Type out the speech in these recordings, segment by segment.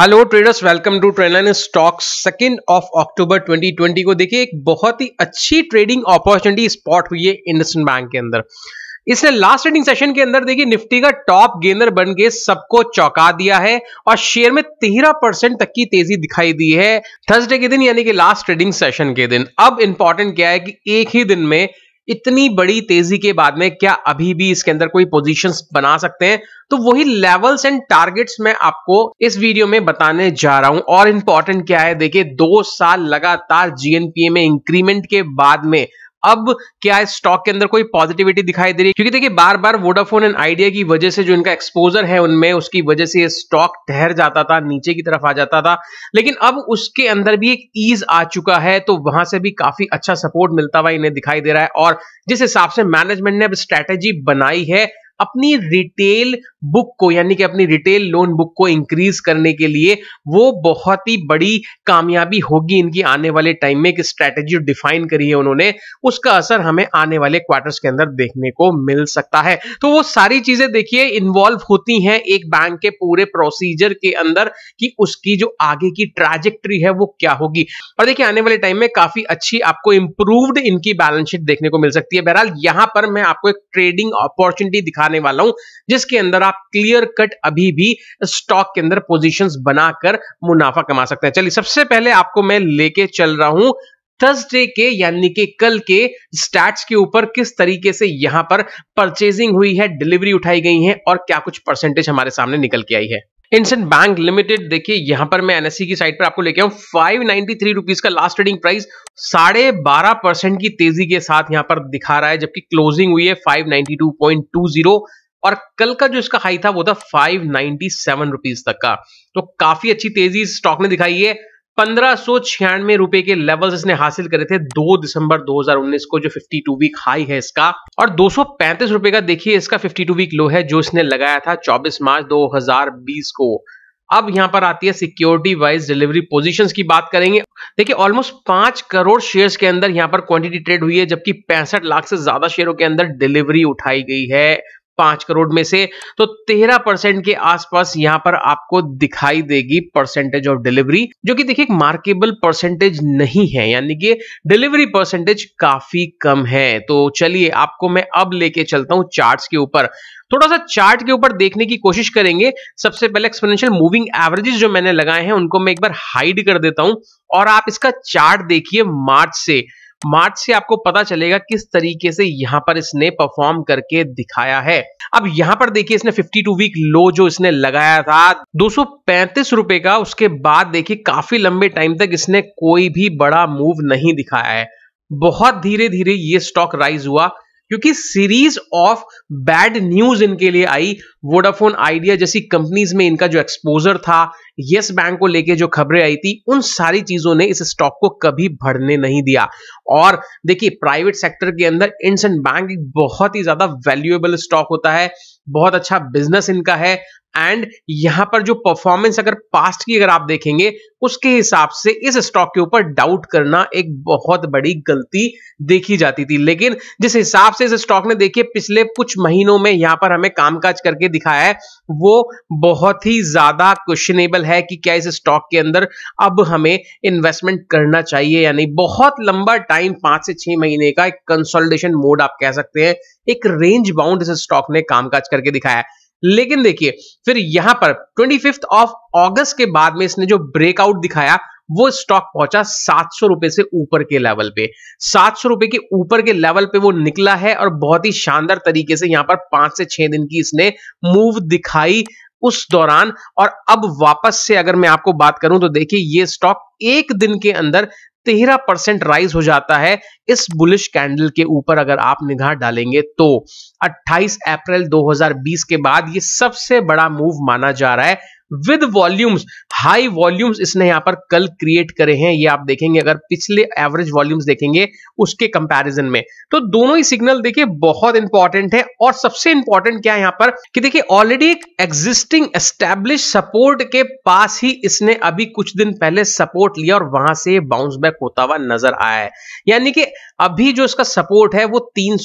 hello traders welcome to Tradeline stocks second of October 2020 को देखिए एक बहुत ही अच्छी ट्रेडिंग अपॉर्चुनिटी स्पॉट हुई है इंडस्ट बैंक के अंदर इसने लास्ट ट्रेडिंग सेशन के अंदर देखिए निफ्टी का टॉप गेनर बन के सबको चौंका दिया है और शेयर में तेरह परसेंट तक की तेजी दिखाई दी है थर्सडे के दिन यानी कि लास्ट ट्रेडिंग सेशन के दिन अब इंपॉर्टेंट क्या है कि एक ही दिन में इतनी बड़ी तेजी के बाद में क्या अभी भी इसके अंदर कोई पोजीशंस बना सकते हैं तो वही लेवल्स एंड टारगेट्स मैं आपको इस वीडियो में बताने जा रहा हूं और इंपॉर्टेंट क्या है देखिए दो साल लगातार जीएनपीए में इंक्रीमेंट के बाद में अब क्या स्टॉक के अंदर कोई पॉजिटिविटी दिखाई दे रही है क्योंकि देखिए बार बार वोडाफोन एंड आइडिया की वजह से जो इनका एक्सपोजर है उनमें उसकी वजह से स्टॉक ठहर जाता था नीचे की तरफ आ जाता था लेकिन अब उसके अंदर भी एक ईज आ चुका है तो वहां से भी काफी अच्छा सपोर्ट मिलता हुआ इन्हें दिखाई दे रहा है और जिस हिसाब से मैनेजमेंट ने अब स्ट्रैटेजी बनाई है अपनी रिटेल बुक को यानी कि अपनी रिटेल लोन बुक को इंक्रीज करने के लिए वो बहुत ही बड़ी कामयाबी होगी इनकी आने वाले टाइम में एक स्ट्रेटेजी डिफाइन करी है उन्होंने उसका असर हमें आने वाले क्वार्टर्स के अंदर देखने को मिल सकता है तो वो सारी चीजें देखिए इन्वॉल्व होती हैं एक बैंक के पूरे प्रोसीजर के अंदर कि उसकी जो आगे की ट्राजेक्ट्री है वो क्या होगी और देखिए आने वाले टाइम में काफी अच्छी आपको इंप्रूव्ड इनकी बैलेंस शीट देखने को मिल सकती है बहरहाल यहां पर मैं आपको एक ट्रेडिंग अपॉर्चुनिटी दिखा दिखाने वाला हूं जिसके अंदर आप क्लियर कट अभी भी स्टॉक के अंदर पोजिशन बनाकर मुनाफा कमा सकते हैं चलिए सबसे पहले आपको मैं लेके चल रहा हूं थर्सडे के यानी कि कल के स्टैट्स के ऊपर किस तरीके से यहां पर परचेजिंग हुई है डिलीवरी उठाई गई है और क्या कुछ परसेंटेज हमारे सामने निकल के आई है इंसेंट बैंक लिमिटेड देखिए यहां पर मैं एनएससी e की साइट पर आपको लेके आऊ फाइव नाइनटी थ्री रुपीज का लास्ट ट्रेडिंग प्राइस साढ़े बारह परसेंट की तेजी के साथ यहां पर दिखा रहा है जबकि क्लोजिंग हुई है five ninety two point two zero और कल का जो इसका हाई था वो था फाइव नाइनटी सेवन रुपीज तक का तो काफी अच्छी तेजी स्टॉक ने दिखाई है पंद्रह सौ छियानवे रुपए के लेवल्स इसने हासिल करे थे 2 दिसंबर 2019 को जो 52 वीक हाई है इसका और दो रुपए का देखिए इसका 52 वीक लो है जो इसने लगाया था 24 मार्च 2020 को अब यहां पर आती है सिक्योरिटी वाइज डिलीवरी पोजीशंस की बात करेंगे देखिए ऑलमोस्ट पांच करोड़ शेयर्स के अंदर यहां पर क्वांटिटी ट्रेड हुई है जबकि पैंसठ लाख से ज्यादा शेयरों के अंदर डिलीवरी उठाई गई है पांच करोड़ में से तो तेरह परसेंट के आसपास यहां पर आपको दिखाई देगी परसेंटेज ऑफ डिलीवरी जो कि देखिए मार्केबल परसेंटेज नहीं है यानी कि डिलीवरी परसेंटेज काफी कम है तो चलिए आपको मैं अब लेके चलता हूं चार्ट्स के ऊपर थोड़ा सा चार्ट के ऊपर देखने की कोशिश करेंगे सबसे पहले एक्सपोनेंशियल मूविंग एवरेजेस जो मैंने लगाए हैं उनको मैं एक बार हाइड कर देता हूं और आप इसका चार्ट देखिए मार्च से मार्च से आपको पता चलेगा किस तरीके से यहां पर इसने परफॉर्म करके दिखाया है अब यहां पर देखिए इसने 52 वीक लो जो इसने लगाया था दो रुपए का उसके बाद देखिए काफी लंबे टाइम तक इसने कोई भी बड़ा मूव नहीं दिखाया है बहुत धीरे धीरे ये स्टॉक राइज हुआ क्योंकि सीरीज ऑफ बैड न्यूज इनके लिए आई वोडाफोन आइडिया जैसी कंपनीज में इनका जो एक्सपोजर था यस बैंक को लेके जो खबरें आई थी उन सारी चीजों ने इस स्टॉक को कभी बढ़ने नहीं दिया और देखिए प्राइवेट सेक्टर के अंदर इंडसन बैंक एक बहुत ही ज्यादा वैल्यूएबल स्टॉक होता है बहुत अच्छा बिजनेस इनका है एंड यहां पर जो परफॉर्मेंस अगर पास्ट की अगर आप देखेंगे उसके हिसाब से इस स्टॉक के ऊपर डाउट करना एक बहुत बड़ी गलती देखी जाती थी लेकिन जिस हिसाब से इस स्टॉक ने देखिए पिछले कुछ महीनों में यहां पर हमें कामकाज करके दिखाया है वो बहुत ही ज्यादा क्वेश्चनेबल है है कि क्या इस स्टॉक के अंदर अब हमें इन्वेस्टमेंट करना चाहिए या नहीं बहुत लंबा टाइम पांच से छह महीने का एक कंसोलिडेशन मोड आप कह सकते हैं एक रेंज बाउंड इस स्टॉक ने कामकाज करके दिखाया लेकिन देखिए फिर यहां पर ट्वेंटी ऑफ ऑगस्ट के बाद में इसने जो ब्रेकआउट दिखाया वो स्टॉक पहुंचा सात रुपए से ऊपर के लेवल पे सात रुपए के ऊपर के लेवल पे वो निकला है और बहुत ही शानदार तरीके से यहां पर पांच से छह दिन की इसने मूव दिखाई उस दौरान और अब वापस से अगर मैं आपको बात करूं तो देखिए ये स्टॉक एक दिन के अंदर तेरह परसेंट राइज हो जाता है इस बुलिश कैंडल के ऊपर अगर आप निगाह डालेंगे तो 28 अप्रैल 2020 के बाद ये सबसे बड़ा मूव माना जा रहा है विद वॉल्यूम्स हाई वॉल्यूम्स इसने यहां पर कल क्रिएट करे हैं ये आप देखेंगे अगर पिछले एवरेज वॉल्यूम्स देखेंगे उसके कंपैरिजन में तो दोनों ही सिग्नल देखिए बहुत इंपॉर्टेंट है और सबसे इंपॉर्टेंट क्या है यहां पर कि देखिए ऑलरेडी एक एग्जिस्टिंग एस्टेब्लिश सपोर्ट के पास ही इसने अभी कुछ दिन पहले सपोर्ट लिया और वहां से बाउंस बैक होता हुआ नजर आया है यानी कि अभी जो इसका सपोर्ट है वो तीन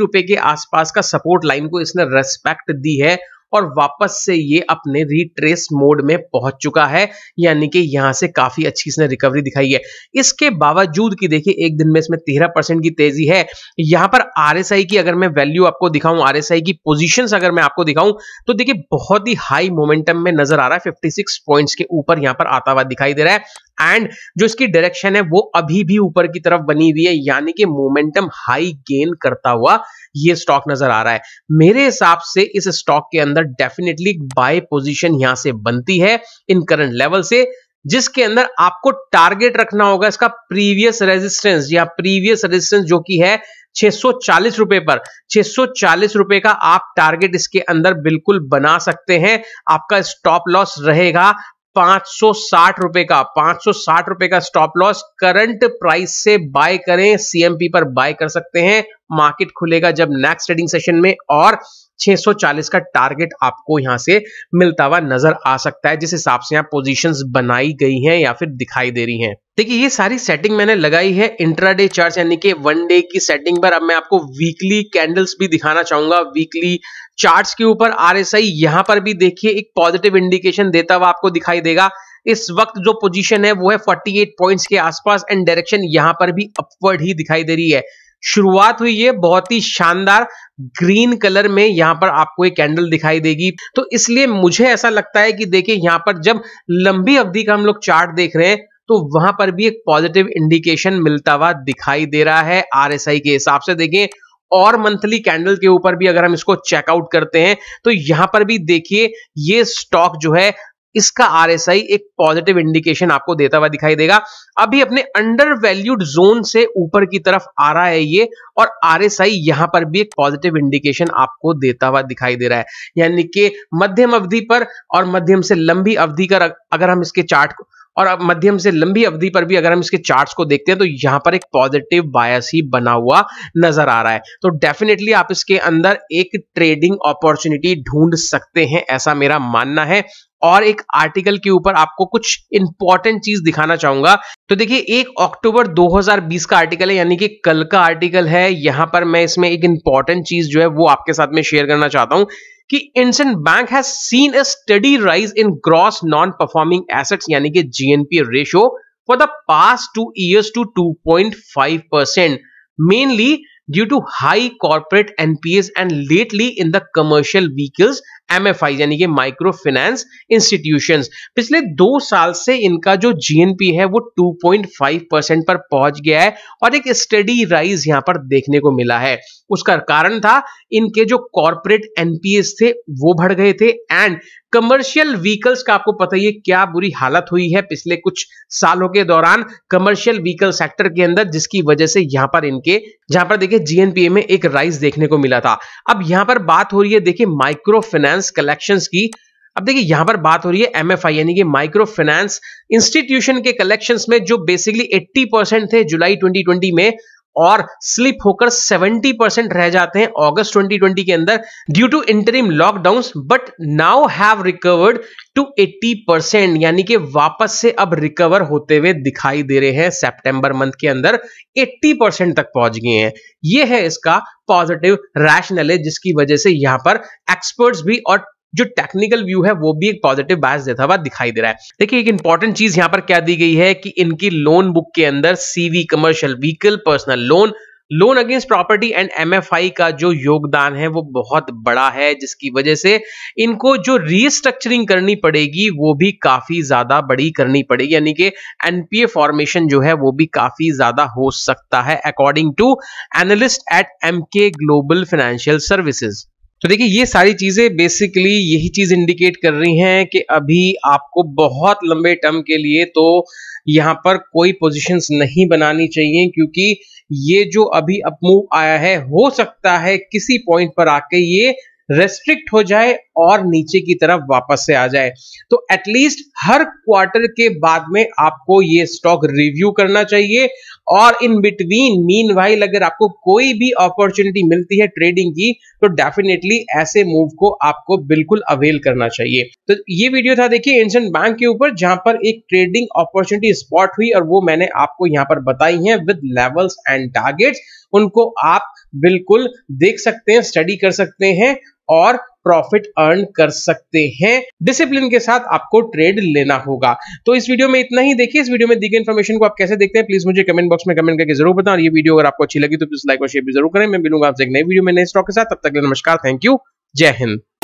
रुपए के आसपास का सपोर्ट लाइन को इसने रेस्पेक्ट दी है और वापस से ये अपने रिट्रेस मोड में पहुंच चुका है यानी कि यहां से काफी अच्छी इसने रिकवरी दिखाई है इसके बावजूद की देखिए एक दिन में इसमें तेरह परसेंट की तेजी है यहां पर आर की अगर मैं वैल्यू आपको दिखाऊं आर की पोजिशन अगर मैं आपको दिखाऊं तो देखिए बहुत ही हाई मोमेंटम में नजर आ रहा है फिफ्टी पॉइंट्स के ऊपर यहाँ पर आता हुआ दिखाई दे रहा है एंड जो इसकी डायरेक्शन है वो अभी भी ऊपर की तरफ बनी हुई है यानी कि मोमेंटम हाई गेन करता हुआ ये स्टॉक नजर आ रहा है मेरे हिसाब से इस स्टॉक के अंदर डेफिनेटली बाय पोजीशन यहां से बनती है इन करंट लेवल से जिसके अंदर आपको टारगेट रखना होगा इसका प्रीवियस रेजिस्टेंस या प्रीवियस रेजिस्टेंस जो कि है 640 रुपए पर 640 रुपए का आप टारगेट इसके अंदर बिल्कुल बना सकते हैं आपका स्टॉप लॉस रहेगा 560 रुपए का 560 रुपए का स्टॉप लॉस करंट प्राइस से बाय करें सीएमपी पर बाय कर सकते हैं मार्केट खुलेगा जब नेक्स्ट ट्रेडिंग सेशन में और 640 का टारगेट आपको यहां से मिलता हुआ नजर आ सकता है जिस हिसाब से यहां पोजीशंस बनाई गई हैं या फिर दिखाई दे रही हैं देखिए ये सारी सेटिंग मैंने लगाई है इंट्राडे चार्ट यानी कि वन डे की सेटिंग पर अब मैं आपको वीकली कैंडल्स भी दिखाना चाहूंगा वीकली चार्ट्स के ऊपर आरएसआई यहां पर भी देखिए एक पॉजिटिव इंडिकेशन देता हुआ आपको दिखाई देगा इस वक्त जो पोजीशन है वो है 48 पॉइंट्स के आसपास एंड डायरेक्शन यहां पर भी अपवर्ड ही दिखाई दे रही है शुरुआत हुई है बहुत ही शानदार ग्रीन कलर में यहाँ पर आपको एक कैंडल दिखाई देगी तो इसलिए मुझे ऐसा लगता है कि देखिए यहाँ पर जब लंबी अवधि का हम लोग चार्ट देख रहे हैं तो वहां पर भी एक पॉजिटिव इंडिकेशन मिलता हुआ दिखाई दे रहा है आरएसआई के हिसाब से देखें और मंथली कैंडल के ऊपर भी अगर हम इसको चेकआउट करते हैं तो यहां पर भी देखिए ये स्टॉक जो है इसका आरएसआई एक पॉजिटिव इंडिकेशन आपको देता हुआ दिखाई देगा अभी अपने अंडर वैल्यूड जोन से ऊपर की तरफ आ रहा है ये और आरएसआई यहां पर भी एक पॉजिटिव इंडिकेशन आपको देता हुआ दिखाई दे रहा है यानी कि मध्यम अवधि पर और मध्यम से लंबी अवधि का अगर हम इसके चार्ट को और अब मध्यम से लंबी अवधि पर भी अगर हम इसके चार्ट्स को देखते हैं तो यहां पर एक पॉजिटिव बायस ही बना हुआ नजर आ रहा है तो डेफिनेटली आप इसके अंदर एक ट्रेडिंग अपॉर्चुनिटी ढूंढ सकते हैं ऐसा मेरा मानना है और एक आर्टिकल के ऊपर आपको कुछ इंपॉर्टेंट चीज दिखाना चाहूंगा तो देखिए एक अक्टूबर 2020 का आर्टिकल है यानी कि कल का आर्टिकल है यहां पर मैं इसमें एक इंपॉर्टेंट चीज जो है वो आपके साथ में शेयर करना चाहता हूं कि Indian Bank has seen a steady rise in gross non performing assets यानी कि GNP ratio for the past two years to 2.5 percent mainly due to high corporate NPS and lately in the commercial vehicles M यानी कि micro finance institution पिछले दो साल से इनका जो जीएनपी है वो 2.5 परसेंट पर पहुंच गया है और एक स्टडी राइज यहां पर देखने को मिला है उसका कारण था इनके जो कॉरपोरेट एनपीएस थे वो बढ़ गए थे एंड कमर्शियल व्हीकल्स का आपको पता ही है क्या बुरी हालत हुई है पिछले कुछ सालों के दौरान कमर्शियल व्हीकल सेक्टर के अंदर जिसकी वजह से यहां पर इनके जहां पर देखिए जीएनपीए में एक राइज देखने को मिला था अब यहां पर बात हो रही है देखिए माइक्रो फाइनेंस फाइनेंस कलेक्शंस की अब देखिए यहां पर बात हो रही है एमएफआई यानी कि माइक्रो फाइनेंस इंस्टीट्यूशन के कलेक्शंस में जो बेसिकली 80 परसेंट थे जुलाई 2020 में और स्लिप होकर 70 परसेंट रह जाते हैं अगस्त 2020 के अंदर due to interim lockdown but now have recovered to 80 percent यानी कि वापस से अब रिकवर होते हुए दिखाई दे रहे हैं सितंबर मंथ के अंदर 80 परसेंट तक पहुंच गए हैं यह है इसका पॉजिटिव रैशनल है जिसकी वजह से यहां पर एक्सपर्ट्स भी और जो टेक्निकल व्यू है वो भी एक पॉजिटिव बायस देता हुआ दिखाई दे रहा है देखिए एक इंपॉर्टेंट चीज यहाँ पर क्या दी गई है कि इनकी लोन बुक के अंदर CV commercial vehicle personal loan loan against property and MFI का जो योगदान है वो बहुत बड़ा है जिसकी वजह से इनको जो रीस्ट्रक्चरिंग करनी पड़ेगी वो भी काफी ज्यादा बड़ी करनी पड़ेगी यानी कि एनपीए फॉर्मेशन जो है वो भी काफी ज्यादा हो सकता है according to analyst at Emkay Global Financial Services तो देखिए ये सारी चीज़ें बेसिकली यही चीज़ इंडिकेट कर रही हैं कि अभी आपको बहुत लंबे टर्म के लिए तो यहां पर कोई पोजीशंस नहीं बनानी चाहिए क्योंकि ये जो अभी अपमूव आया है हो सकता है किसी पॉइंट पर आके ये रेस्ट्रिक्ट हो जाए और नीचे की तरफ वापस से आ जाए तो एटलीस्ट हर क्वार्टर के बाद में आपको ये स्टॉक रिव्यू करना चाहिए और इन बिटवीन मीन वाइल अगर आपको कोई भी अपॉर्चुनिटी मिलती है ट्रेडिंग की तो डेफिनेटली ऐसे मूव को आपको बिल्कुल अवेल करना चाहिए तो ये वीडियो था देखिए एंशंट बैंक के ऊपर जहां पर एक ट्रेडिंग अपॉर्चुनिटी स्पॉट हुई और वो मैंने आपको यहाँ पर बताई है विद लेवल्स एंड टारगेट्स उनको आप बिल्कुल देख सकते हैं स्टडी कर सकते हैं और प्रॉफिट अर्न कर सकते हैं डिसिप्लिन के साथ आपको ट्रेड लेना होगा तो इस वीडियो में इतना ही देखिए इस वीडियो में दी गई इन्फॉर्मेशन को आप कैसे देखते हैं प्लीज मुझे कमेंट बॉक्स में कमेंट करके जरूर बताओ और ये वीडियो अगर आपको अच्छी लगी तो प्लीज लाइक और शेयर भी जरूर करें मैं मिलूंगा आपसे एक नई वीडियो में नए स्टॉक के साथ तब तक नमस्कार थैंक यू जय हिंद